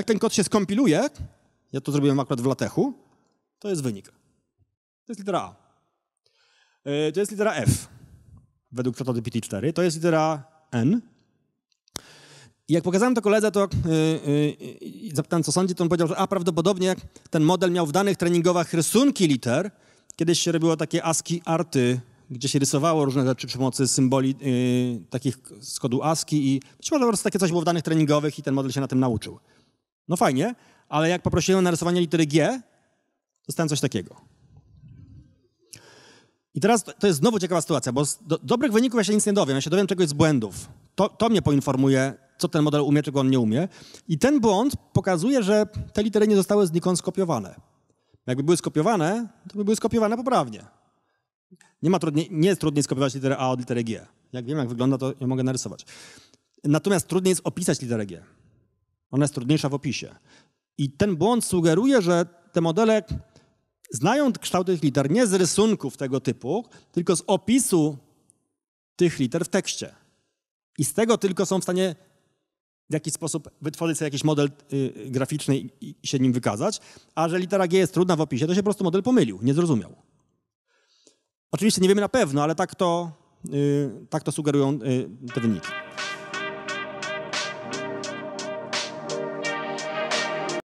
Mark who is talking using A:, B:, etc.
A: Jak ten kod się skompiluje, ja to zrobiłem akurat w latechu, to jest wynik. To jest litera A. E, to jest litera F według prototypu PT4. To jest litera N. I jak pokazałem to koledze, to yy, yy, zapytałem, co sądzi, to on powiedział, że a, prawdopodobnie ten model miał w danych treningowych rysunki liter. Kiedyś się robiło takie ASCII arty, gdzie się rysowało różne rzeczy przy pomocy symboli yy, takich z kodu ASCII i być może po prostu takie coś było w danych treningowych i ten model się na tym nauczył. No fajnie, ale jak poprosiłem o narysowanie litery G, dostałem coś takiego. I teraz to jest znowu ciekawa sytuacja, bo z do, dobrych wyników ja się nic nie dowiem, ja się dowiem czegoś z błędów. To, to mnie poinformuje, co ten model umie, czego on nie umie. I ten błąd pokazuje, że te litery nie zostały znikąd skopiowane. Jakby były skopiowane, to by były skopiowane poprawnie. Nie, ma trudniej, nie jest trudniej skopiować litery A od litery G. Jak wiem, jak wygląda, to ją mogę narysować. Natomiast trudniej jest opisać literę G. Ona jest trudniejsza w opisie. I ten błąd sugeruje, że te modele znają kształt tych liter nie z rysunków tego typu, tylko z opisu tych liter w tekście. I z tego tylko są w stanie w jakiś sposób wytworzyć sobie jakiś model y, y, graficzny i, i się nim wykazać. A że litera G jest trudna w opisie, to się po prostu model pomylił, nie zrozumiał. Oczywiście nie wiemy na pewno, ale tak to, y, tak to sugerują te wyniki.